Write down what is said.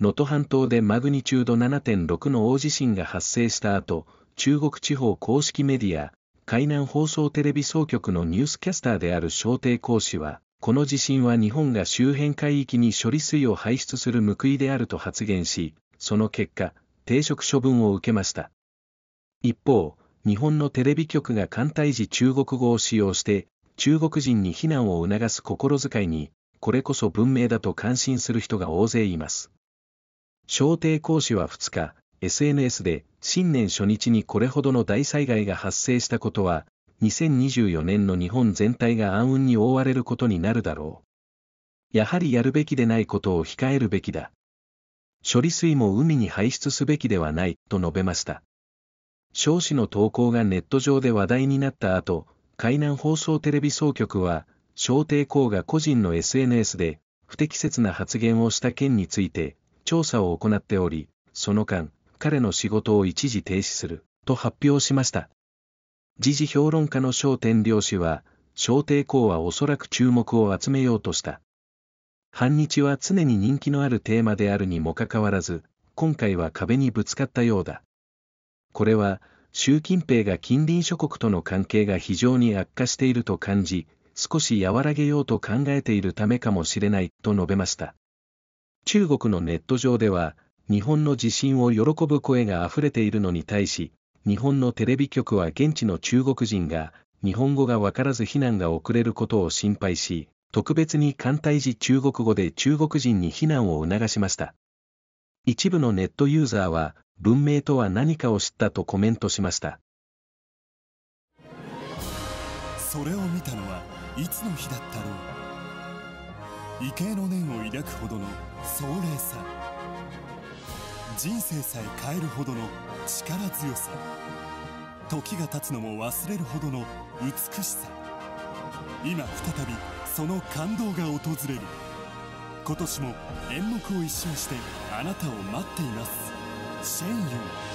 能登半島でマグニチュード7.6の大地震が発生した後、中国地方公式メディア、海南放送テレビ総局のニュースキャスターである小帝講師は、この地震は日本が周辺海域に処理水を排出する報いであると発言し、その結果、停職処分を受けました。一方、日本のテレビ局が艦隊時中国語を使用して、中国人に避難を促す心遣いに、これこそ文明だと感心する人が大勢います。小帝講師は2日、SNS で、新年初日にこれほどの大災害が発生したことは、2024年の日本全体が暗雲に覆われることになるだろう。やはりやるべきでないことを控えるべきだ。処理水も海に排出すべきではない、と述べました。少子の投稿がネット上で話題になった後、海南放送テレビ総局は、小帝公が個人の SNS で、不適切な発言をした件について、調査を行っており、その間、彼の仕事を一時停止する、と発表しました。時事評論家の焦点良氏は、小抵公はおそらく注目を集めようとした。反日は常に人気のあるテーマであるにもかかわらず、今回は壁にぶつかったようだ。これは、習近平が近隣諸国との関係が非常に悪化していると感じ、少し和らげようと考えているためかもしれないと述べました。中国のネット上では、日本の地震を喜ぶ声が溢れているのに対し、日本のテレビ局は現地の中国人が、日本語がわからず避難が遅れることを心配し、特別に簡体字中国語で中国人に避難を促しました。一部のネットユーザーは、文明とは何かを知ったとコメントしました。それを見たのはいつの日だったろう畏敬の念を抱くほどの壮麗さ人生さえ変えるほどの力強さ時が経つのも忘れるほどの美しさ今再びその感動が訪れる今年も演目を一新してあなたを待っていますシェンユ